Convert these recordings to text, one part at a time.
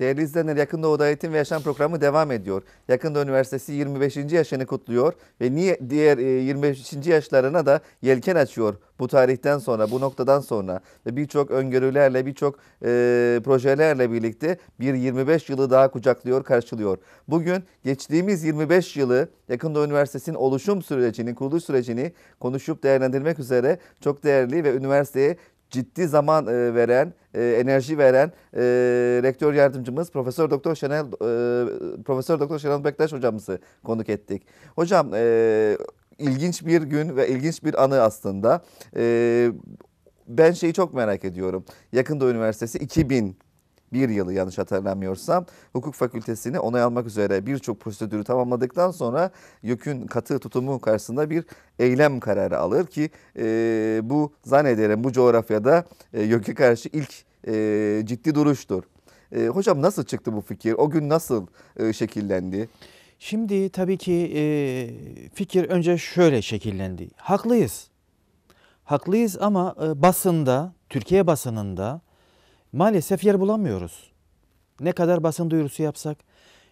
Değerli izleyenler Yakın Doğu'da eğitim ve yaşam programı devam ediyor. Yakın Doğu Üniversitesi 25. yaşını kutluyor ve niye diğer 25. E, yaşlarına da yelken açıyor bu tarihten sonra, bu noktadan sonra ve birçok öngörülerle, birçok e, projelerle birlikte bir 25 yılı daha kucaklıyor, karşılıyor. Bugün geçtiğimiz 25 yılı Yakın Doğu Üniversitesi'nin oluşum sürecini, kuruluş sürecini konuşup değerlendirmek üzere çok değerli ve üniversiteye ciddi zaman e, veren, e, enerji veren e, rektör yardımcımız Profesör Doktor Şenel e, Profesör Doktor Şenel Bektaş hocamızı konuk ettik. Hocam e, ilginç bir gün ve ilginç bir anı aslında. E, ben şeyi çok merak ediyorum. Yakında Üniversitesi 2000 bir yılı yanlış hatırlamıyorsam hukuk fakültesini onay almak üzere birçok prosedürü tamamladıktan sonra YÖK'ün katı tutumu karşısında bir eylem kararı alır ki e, bu zannederim bu coğrafyada e, YÖK'e karşı ilk e, ciddi duruştur. E, hocam nasıl çıktı bu fikir? O gün nasıl e, şekillendi? Şimdi tabii ki e, fikir önce şöyle şekillendi. Haklıyız. Haklıyız ama e, basında, Türkiye basınında maalesef yer bulamıyoruz. Ne kadar basın duyurusu yapsak,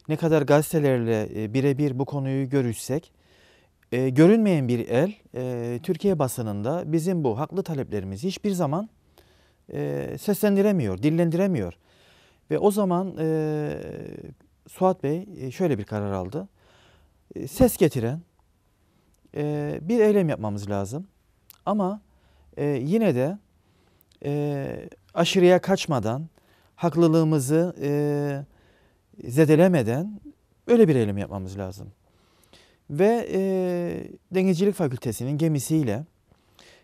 ne kadar gazetelerle e, birebir bu konuyu görüşsek, e, görünmeyen bir el e, Türkiye basınında bizim bu haklı taleplerimizi hiçbir zaman seslendiremiyor, dillendiremiyor. Ve o zaman Suat Bey şöyle bir karar aldı. ses getiren bir eylem yapmamız lazım. Ama yine de e, aşırıya kaçmadan, haklılığımızı e, zedelemeden böyle bir eylem yapmamız lazım. Ve e, Denizcilik Fakültesi'nin gemisiyle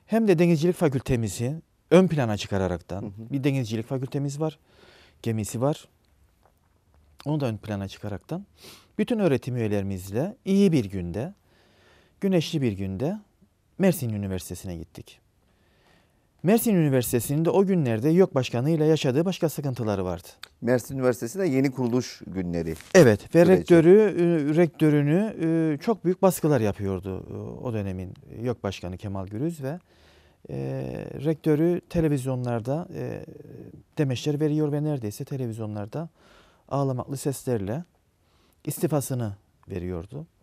hem de Denizcilik Fakültemizi ön plana çıkararaktan hı hı. bir Denizcilik Fakültemiz var, gemisi var. Onu da ön plana çıkaraktan bütün öğretim üyelerimizle iyi bir günde, güneşli bir günde Mersin Üniversitesi'ne gittik. Mersin Üniversitesi'nin de o günlerde YÖK başkanıyla yaşadığı başka sıkıntıları vardı. Mersin Üniversitesi'nde yeni kuruluş günleri. Evet ve süreci. rektörü rektörünü çok büyük baskılar yapıyordu o dönemin YÖK başkanı Kemal Gürüz ve e, rektörü televizyonlarda e, demeçler veriyor ve neredeyse televizyonlarda ağlamaklı seslerle istifasını veriyordu.